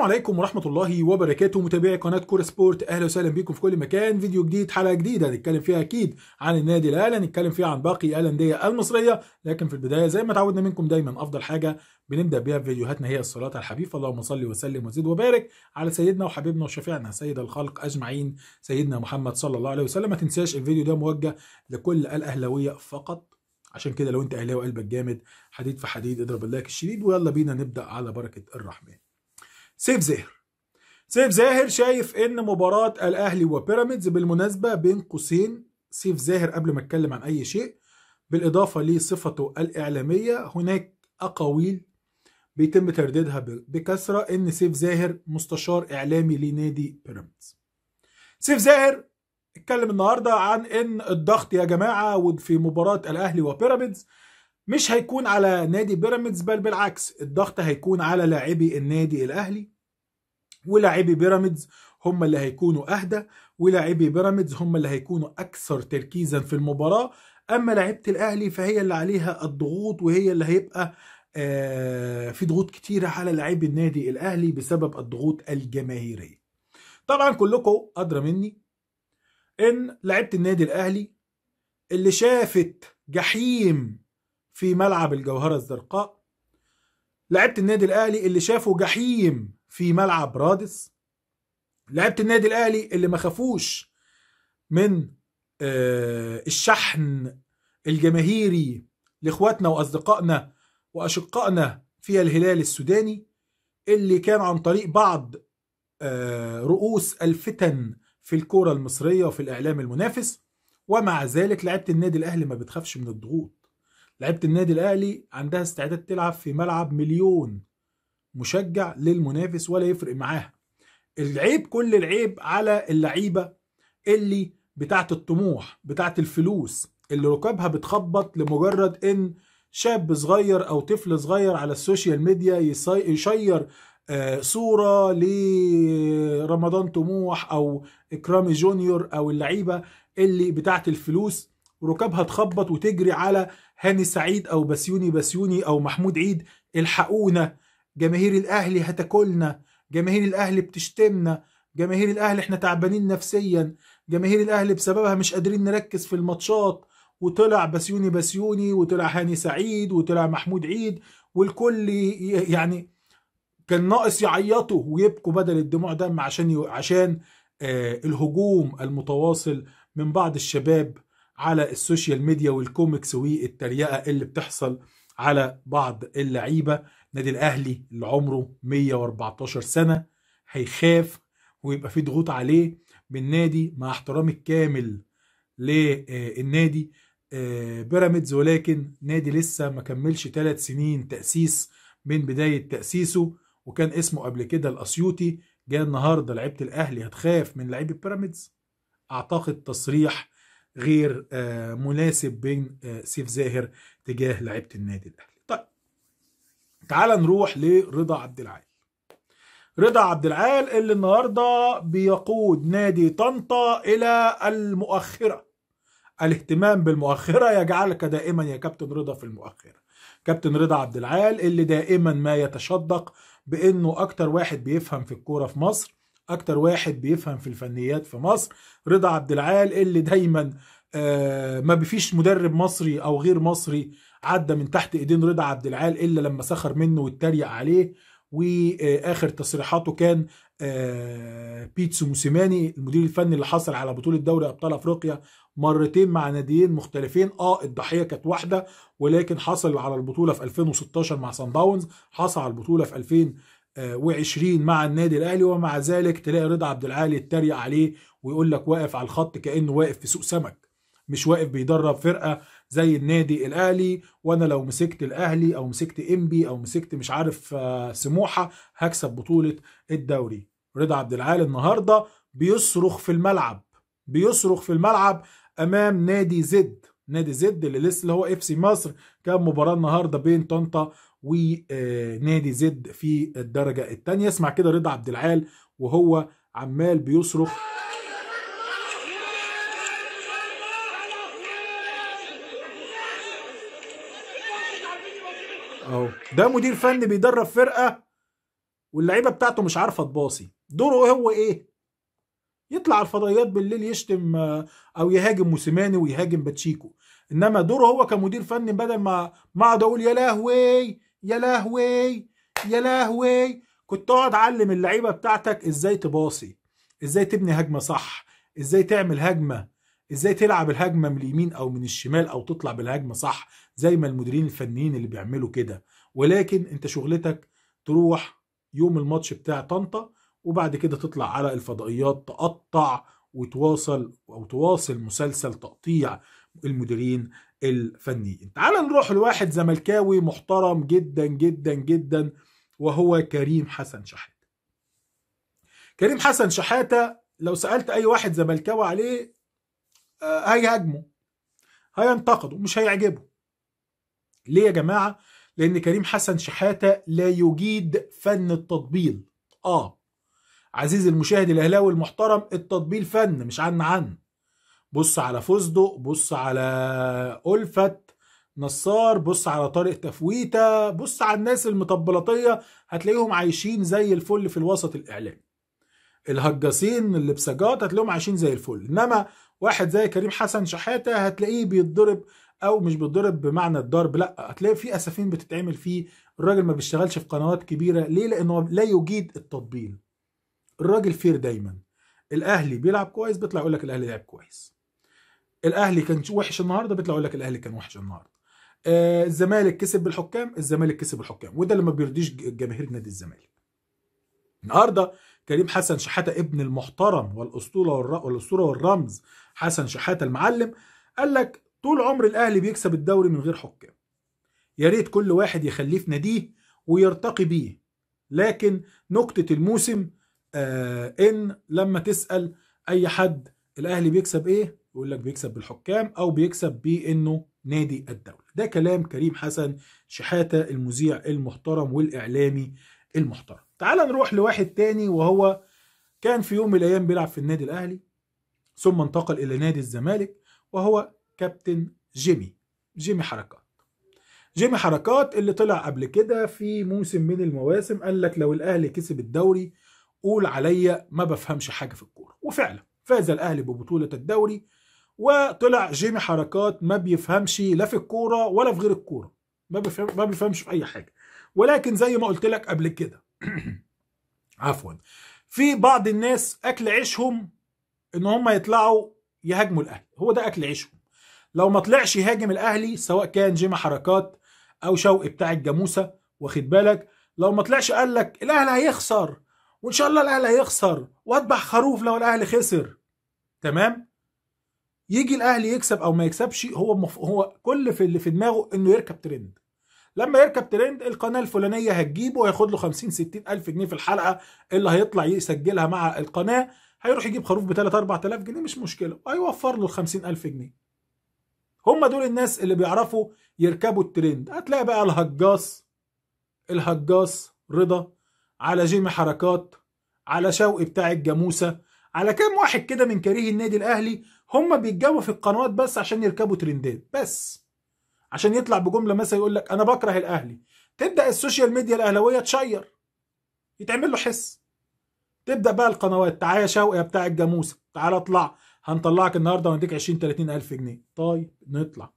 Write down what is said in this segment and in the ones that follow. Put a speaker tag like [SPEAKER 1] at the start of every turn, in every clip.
[SPEAKER 1] السلام عليكم ورحمة الله وبركاته متابعي قناة كورة سبورت أهلا وسهلا بيكم في كل مكان فيديو جديد حلقة جديدة هنتكلم فيها أكيد عن النادي الأهلي هنتكلم فيها عن باقي الأندية المصرية لكن في البداية زي ما تعودنا منكم دايما أفضل حاجة بنبدأ بيها في فيديوهاتنا هي الصلاة على الحبيب اللهم صل وسلم وزد وبارك على سيدنا وحبيبنا وشفيعنا سيد الخلق أجمعين سيدنا محمد صلى الله عليه وسلم ما تنساش الفيديو ده موجه لكل الأهلاوية فقط عشان كده لو أنت أهلاوي قلبك جامد حديد في حديد اضرب اللايك الشديد ويلا بينا نبدأ على بركة الرحمن سيف زاهر سيف زاهر شايف ان مباراة الاهلي وبيراميدز بالمناسبة بين قوسين سيف زاهر قبل ما اتكلم عن اي شيء بالاضافة لصفته الاعلامية هناك اقاويل بيتم ترديدها بكثرة ان سيف زاهر مستشار اعلامي لنادي بيراميدز سيف زاهر اتكلم النهاردة عن ان الضغط يا جماعة وفي مباراة الاهلي وبيراميدز مش هيكون على نادي بيراميدز بل بالعكس الضغط هيكون على لاعبي النادي الاهلي ولاعبي بيراميدز هم اللي هيكونوا اهدى ولاعبي بيراميدز هم اللي هيكونوا اكثر تركيزا في المباراه اما لعيبه الاهلي فهي اللي عليها الضغوط وهي اللي هيبقى آه، في ضغوط كتيره على لاعبي النادي الاهلي بسبب الضغوط الجماهيريه طبعا كلكم ادرى مني ان لعيبه النادي الاهلي اللي شافت جحيم في ملعب الجوهرة الزرقاء لعيبة النادي الأهلي اللي شافوا جحيم في ملعب رادس لعيبة النادي الأهلي اللي ما خافوش من آه، الشحن الجماهيري لاخواتنا واصدقائنا واشقائنا في الهلال السوداني اللي كان عن طريق بعض آه، رؤوس الفتن في الكوره المصريه وفي الاعلام المنافس ومع ذلك لعيبه النادي الاهلي ما بتخافش من الضغوط لعيبه النادي الاهلي عندها استعداد تلعب في ملعب مليون مشجع للمنافس ولا يفرق معاها العيب كل العيب على اللعيبه اللي بتاعه الطموح بتاعه الفلوس اللي ركابها بتخبط لمجرد ان شاب صغير او طفل صغير على السوشيال ميديا يشير آه، صورة لرمضان طموح او اكرامي جونيور او اللعيبة اللي بتاعت الفلوس ركابها تخبط وتجري على هاني سعيد او بسيوني بسيوني او محمود عيد الحقونا جماهير الاهلي هتاكلنا جماهير الاهلي بتشتمنا جماهير الاهلي احنا تعبانين نفسيا جماهير الاهلي بسببها مش قادرين نركز في الماتشات وطلع بسيوني بسيوني وطلع هاني سعيد وطلع محمود عيد والكل يعني كان ناقص يعيطوا ويبكوا بدل الدموع دم عشان عشان آه، الهجوم المتواصل من بعض الشباب على السوشيال ميديا والكوميكس والتريقه اللي بتحصل على بعض اللعيبه نادي الاهلي اللي عمره 114 سنه هيخاف ويبقى في ضغوط عليه من نادي مع احترامي الكامل للنادي آه، بيراميدز ولكن نادي لسه ما كملش ثلاث سنين تاسيس من بدايه تاسيسه وكان اسمه قبل كده الاسيوطي جه النهارده لعيبه الاهلي هتخاف من لعيبه بيراميدز اعتقد تصريح غير آه، مناسب بين آه، سيف زاهر تجاه لعيبه النادي الاهلي طيب تعال نروح لرضا عبد العال رضا عبد العال اللي النهارده بيقود نادي طنطا الى المؤخره الاهتمام بالمؤخره يجعلك دائما يا كابتن رضا في المؤخره كابتن رضا عبد العال اللي دائما ما يتشدق بانه اكتر واحد بيفهم في الكوره في مصر اكتر واحد بيفهم في الفنيات في مصر رضا عبد العال اللي دايما آه، ما بفيش مدرب مصري او غير مصري عدى من تحت ايدين رضا عبد العال الا لما سخر منه واتريق عليه واخر تصريحاته كان آه، بيتسو موسيماني المدير الفني اللي حصل على بطوله دوري ابطال افريقيا مرتين مع ناديين مختلفين اه الضحيه كانت واحده ولكن حصل على البطوله في 2016 مع سان داونز حصل على البطوله في 2000 و20 مع النادي الاهلي ومع ذلك تلاقي رضا عبد العالي يتريق عليه ويقول لك واقف على الخط كانه واقف في سوق سمك مش واقف بيدرب فرقه زي النادي الاهلي وانا لو مسكت الاهلي او مسكت امبي او مسكت مش عارف آه، سموحه هكسب بطوله الدوري رضا عبد العال النهارده بيصرخ في الملعب بيصرخ في الملعب امام نادي زد نادي زد اللي لسه اللي هو اف سي مصر كان مباراه النهارده بين طنطا ونادي آه، زد في الدرجه الثانيه اسمع كده رضا عبد العال وهو عمال بيصرخ اهو ده مدير فني بيدرب فرقه واللعيبه بتاعته مش عارفه تباصي دوره هو ايه يطلع الفضائيات بالليل يشتم آه، او يهاجم موسيماني ويهاجم باتشيكو انما دوره هو كمدير فني بدل ما ما اقعد اقول يا لهوي يا لهوي يا لهوي كنت اقعد اعلم اللعيبه بتاعتك ازاي تباصي ازاي تبني هجمه صح ازاي تعمل هجمه ازاي تلعب الهجمه من اليمين او من الشمال او تطلع بالهجمه صح زي ما المديرين الفنيين اللي بيعملوا كده ولكن انت شغلتك تروح يوم الماتش بتاع طنطا وبعد كده تطلع على الفضائيات تقطع وتواصل او تواصل مسلسل تقطيع المديرين الفنيين تعال نروح لواحد زملكاوي محترم جدا جدا جدا وهو كريم حسن شحاتة كريم حسن شحاتة لو سألت أي واحد زملكاوي عليه آه، هيهاجمه هينتقده مش هيعجبه ليه يا جماعة؟ لأن كريم حسن شحاتة لا يجيد فن التطبيل آه عزيزي المشاهد الأهلاوي المحترم التطبيل فن مش عن عن بص على فستق بص على ألفت نصار بص على طارق تفويتة بص على الناس المطبلطية هتلاقيهم عايشين زي الفل في الوسط الإعلامي الهجاسين اللي بسجات هتلاقيهم عايشين زي الفل انما واحد زي كريم حسن شحاتة هتلاقيه بيتضرب او مش بيتضرب بمعنى الضرب لا هتلاقي في اسفين بتتعمل فيه الراجل ما بيشتغلش في قنوات كبيرة ليه لانه لا يجيد التطبيل الراجل فير دايما الاهلي بيلعب كويس بيطلع يقول لك الاهلي لعب كويس الاهلي كان وحش النهارده بيطلع يقول لك الاهلي كان وحش النهارده آه الزمالك كسب بالحكام الزمالك كسب بالحكام وده اللي ما بيرضيش جماهير نادي الزمالك النهارده كريم حسن شحاته ابن المحترم والاسطوره والاسطوره والرمز حسن شحاته المعلم قال لك طول عمر الاهلي بيكسب الدوري من غير حكام يا ريت كل واحد يخليه في ناديه ويرتقي بيه لكن نكته الموسم آه ان لما تسال اي حد الاهلي بيكسب ايه يقول لك بيكسب بالحكام او بيكسب بانه نادي الدوله ده كلام كريم حسن شحاته المذيع المحترم والاعلامي المحترم تعال نروح لواحد تاني وهو كان في يوم من الايام بيلعب في النادي الاهلي ثم انتقل الى نادي الزمالك وهو كابتن جيمي جيمي حركات جيمي حركات اللي طلع قبل كده في موسم من المواسم قال لك لو الاهلي كسب الدوري قول عليا ما بفهمش حاجه في الكوره وفعلا فاز الاهلي ببطوله الدوري وطلع جيمي حركات ما بيفهمش لا في الكوره ولا في غير الكوره ما بيفهم ما بيفهمش في اي حاجه ولكن زي ما قلت لك قبل كده عفوا في بعض الناس اكل عيشهم ان هم يطلعوا يهاجموا الاهلي هو ده اكل عيشهم لو ما طلعش يهاجم الاهلي سواء كان جيمي حركات او شوقي بتاع الجاموسه واخد بالك لو ما طلعش قال لك الاهلي هيخسر وان شاء الله الاهلي هيخسر واتبع خروف لو الاهلي خسر تمام يجي الاهلي يكسب او ما يكسبش هو مف... هو كل في اللي في دماغه انه يركب ترند لما يركب ترند القناه الفلانيه هتجيبه وياخد له 50 60 الف جنيه في الحلقه اللي هيطلع يسجلها مع القناه هيروح يجيب خروف ب 3 4000 جنيه مش مشكله هيوفر له ال 50000 جنيه هم دول الناس اللي بيعرفوا يركبوا الترند هتلاقي بقى الهجاص الهجاص رضا على جيمي حركات على شوقي بتاع الجاموسه على كام واحد كده من كريه النادي الاهلي هم بيتجابوا في القنوات بس عشان يركبوا ترندات بس عشان يطلع بجمله مثلا يقول لك انا بكره الاهلي تبدا السوشيال ميديا الاهلاويه تشير يتعمل له حس تبدا بقى القنوات تعالى يا شوقي يا بتاع الجاموسه تعالى اطلع هنطلعك النهارده ونديك 20 30 الف جنيه طيب نطلع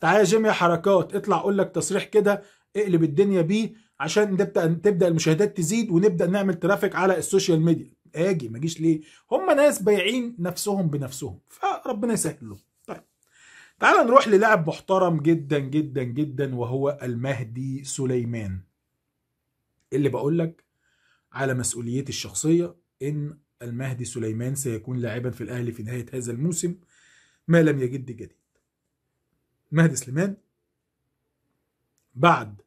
[SPEAKER 1] تعالى يا جيم يا حركات اطلع اقول لك تصريح كده اقلب الدنيا بيه عشان تبدا تبدا المشاهدات تزيد ونبدا نعمل ترافيك على السوشيال ميديا اجي ما اجيش ليه هم ناس بايعين نفسهم بنفسهم فربنا يسهل لهم طيب تعال نروح للاعب محترم جدا جدا جدا وهو المهدي سليمان اللي بقول لك على مسؤوليتي الشخصيه ان المهدي سليمان سيكون لاعبا في الاهلي في نهايه هذا الموسم ما لم يجد جديد مهدي سليمان بعد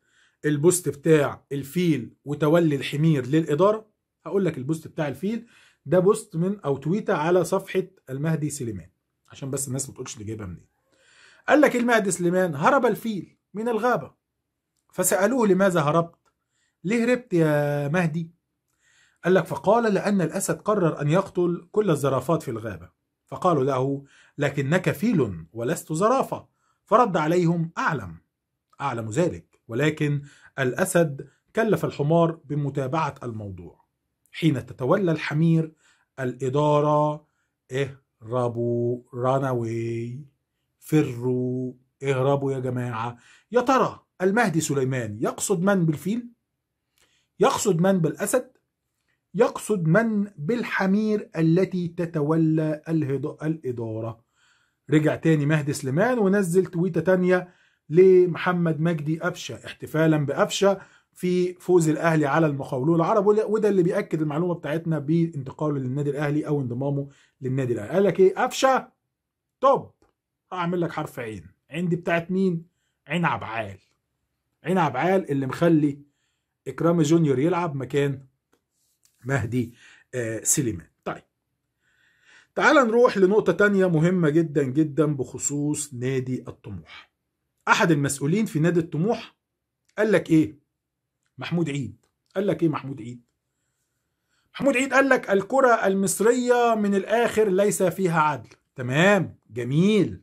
[SPEAKER 1] البوست بتاع الفيل وتولي الحمير للاداره هقول لك البوست بتاع الفيل ده بوست من او تويته على صفحه المهدي سليمان عشان بس الناس ما تقولش اللي جايبها منين قال لك المهدي سليمان هرب الفيل من الغابه فسالوه لماذا هربت ليه هربت يا مهدي قال لك فقال لان الاسد قرر ان يقتل كل الزرافات في الغابه فقالوا له لكنك فيل ولست زرافه فرد عليهم اعلم اعلم ذلك ولكن الاسد كلف الحمار بمتابعه الموضوع حين تتولى الحمير الإدارة اهربوا رانوي فروا اهربوا يا جماعة يا ترى المهدي سليمان يقصد من بالفيل يقصد من بالأسد يقصد من بالحمير التي تتولى الإدارة رجع تاني مهدي سليمان ونزل تويتة تانية لمحمد مجدي أبشة احتفالا بأبشة في فوز الاهلي على المقاولون العرب وده اللي بياكد المعلومه بتاعتنا بانتقاله للنادي الاهلي او انضمامه للنادي الاهلي قال لك ايه قفشه توب هعمل لك حرف عين عندي بتاعت مين عين عبعال عين عبعال اللي مخلي اكرامي جونيور يلعب مكان مهدي آه، سليمان طيب تعال نروح لنقطه تانية مهمه جدا جدا بخصوص نادي الطموح احد المسؤولين في نادي الطموح قال لك ايه محمود عيد قال لك ايه محمود عيد محمود عيد قال لك الكرة المصرية من الآخر ليس فيها عدل تمام جميل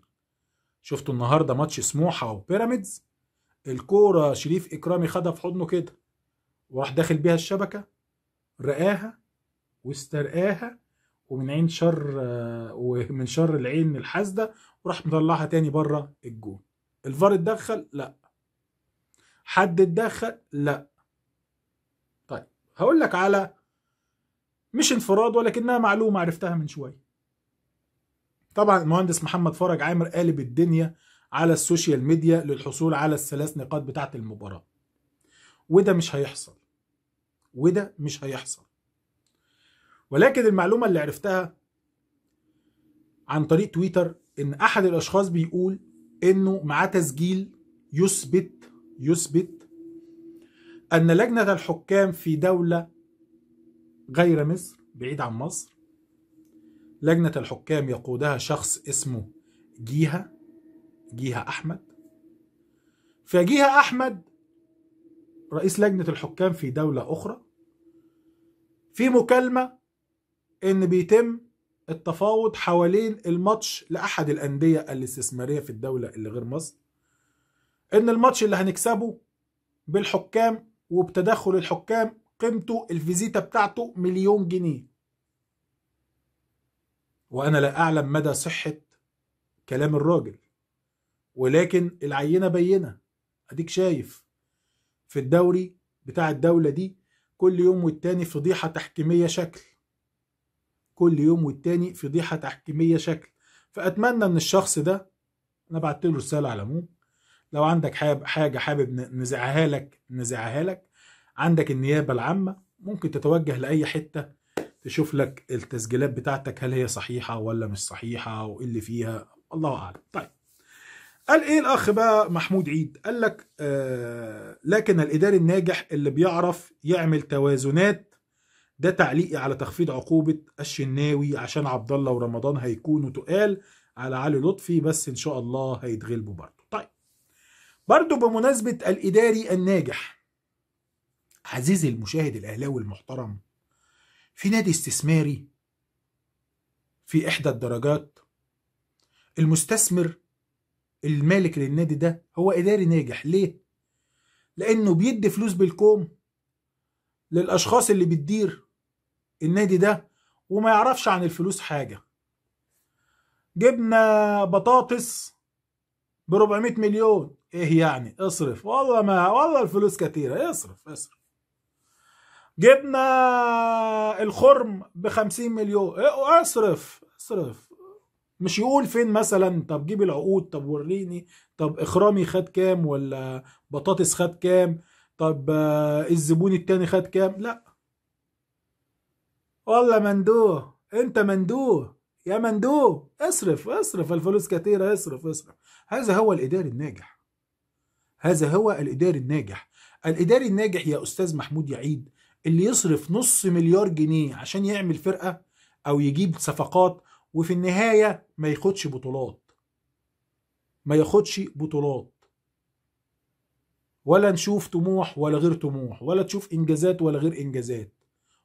[SPEAKER 1] شفتوا النهاردة ماتش سموحة وبيراميدز الكورة شريف إكرامي خدها في حضنه كده وراح داخل بيها الشبكة رقاها واسترقاها ومن عين شر ومن شر العين الحاسدة وراح مطلعها تاني بره الجون الفار اتدخل لا حد اتدخل لا هقول لك على مش انفراد ولكنها معلومه عرفتها من شويه طبعا المهندس محمد فرج عامر قالب الدنيا على السوشيال ميديا للحصول على الثلاث نقاط بتاعت المباراه وده مش هيحصل وده مش هيحصل ولكن المعلومه اللي عرفتها عن طريق تويتر ان احد الاشخاص بيقول انه معاه تسجيل يثبت يثبت أن لجنة الحكام في دولة غير مصر بعيد عن مصر لجنة الحكام يقودها شخص اسمه جيها جيها أحمد فجيها أحمد رئيس لجنة الحكام في دولة أخرى في مكالمة إن بيتم التفاوض حوالين الماتش لأحد الأندية الاستثمارية في الدولة اللي غير مصر إن الماتش اللي هنكسبه بالحكام وبتدخل الحكام قيمته الفيزيتا بتاعته مليون جنيه وانا لا اعلم مدى صحه كلام الراجل ولكن العينه بينه اديك شايف في الدوري بتاع الدوله دي كل يوم والتاني فضيحه تحكيميه شكل كل يوم والتاني فضيحه تحكيميه شكل فاتمنى ان الشخص ده انا بعت له رساله على موب لو عندك حاب حاجه حابب نزعها لك نزعها لك عندك النيابه العامه ممكن تتوجه لاي حته تشوف لك التسجيلات بتاعتك هل هي صحيحه ولا مش صحيحه وايه اللي فيها الله اعلم طيب قال ايه الاخ بقى محمود عيد قال لك آه لكن الاداري الناجح اللي بيعرف يعمل توازنات ده تعليقي على تخفيض عقوبه الشناوي عشان عبد الله ورمضان هيكونوا تقال على علي لطفي بس ان شاء الله هيتغلبوا برضه برضو بمناسبة الإداري الناجح عزيزي المشاهد الأهلاوي المحترم في نادي استثماري في إحدى الدرجات المستثمر المالك للنادي ده هو إداري ناجح ليه؟ لأنه بيدي فلوس بالكوم للأشخاص اللي بتدير النادي ده وما يعرفش عن الفلوس حاجة جبنا بطاطس ب 400 مليون ايه يعني اصرف والله ما والله الفلوس كتيره اصرف اصرف جبنا الخرم ب 50 مليون إيه، اصرف اصرف مش يقول فين مثلا طب جيب العقود طب وريني طب اخرامي خد كام ولا بطاطس خد كام طب آه، الزبون التاني خد كام لا والله مندوه انت مندوه يا مندوب اصرف اصرف الفلوس كثيرة اصرف اصرف هذا هو الإداري الناجح هذا هو الإداري الناجح الإداري الناجح يا أستاذ محمود يعيد اللي يصرف نص مليار جنيه عشان يعمل فرقة أو يجيب صفقات وفي النهاية ما ياخدش بطولات ما ياخدش بطولات ولا نشوف طموح ولا غير طموح ولا تشوف إنجازات ولا غير إنجازات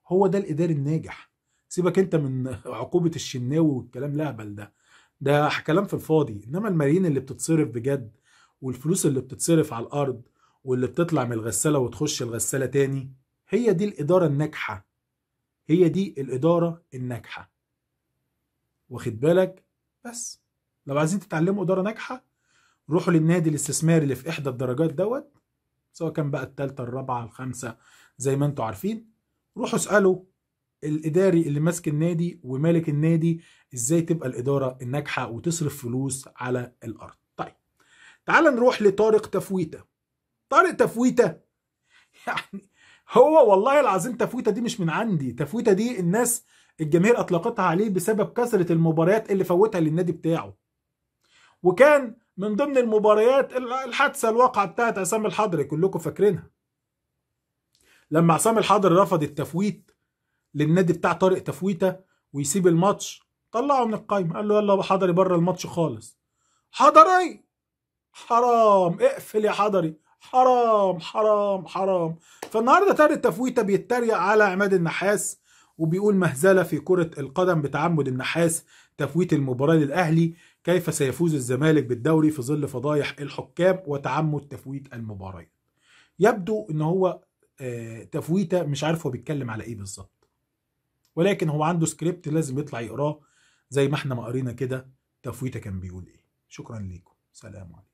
[SPEAKER 1] هو ده الإداري الناجح سيبك انت من عقوبه الشناوي والكلام الهبل ده ده كلام في الفاضي انما الملايين اللي بتتصرف بجد والفلوس اللي بتتصرف على الارض واللي بتطلع من الغساله وتخش الغساله تاني هي دي الاداره الناجحه هي دي الاداره الناجحه واخد بالك بس لو عايزين تتعلموا اداره ناجحه روحوا للنادي الاستثماري اللي في احدى الدرجات دوت سواء كان بقى الثالثه الرابعه الخامسه زي ما انتم عارفين روحوا اسالوا الاداري اللي ماسك النادي ومالك النادي ازاي تبقى الاداره الناجحه وتصرف فلوس على الارض طيب تعال نروح لطارق تفويته طارق تفويته يعني هو والله العظيم تفويته دي مش من عندي تفويته دي الناس الجماهير اطلقتها عليه بسبب كثره المباريات اللي فوتها للنادي بتاعه وكان من ضمن المباريات الحادثه الواقعه بتاعت عصام الحضري كلكم فاكرينها لما عصام الحضري رفض التفويت للنادي بتاع طارق تفويته ويسيب الماتش طلعه من القايمه قال له يلا حضري بره الماتش خالص حضري حرام اقفل يا حضري حرام حرام حرام فالنهارده طارق تفويته بيتريق على عماد النحاس وبيقول مهزله في كره القدم بتعمد النحاس تفويت المباراه للاهلي كيف سيفوز الزمالك بالدوري في ظل فضايح الحكام وتعمد تفويت المباريات يبدو ان هو آه، تفويته مش عارف هو بيتكلم على ايه بالظبط ولكن هو عنده سكريبت لازم يطلع يقراه زي ما احنا ما قرينا كده تفويته كان بيقول ايه شكرا ليكم سلام عليكم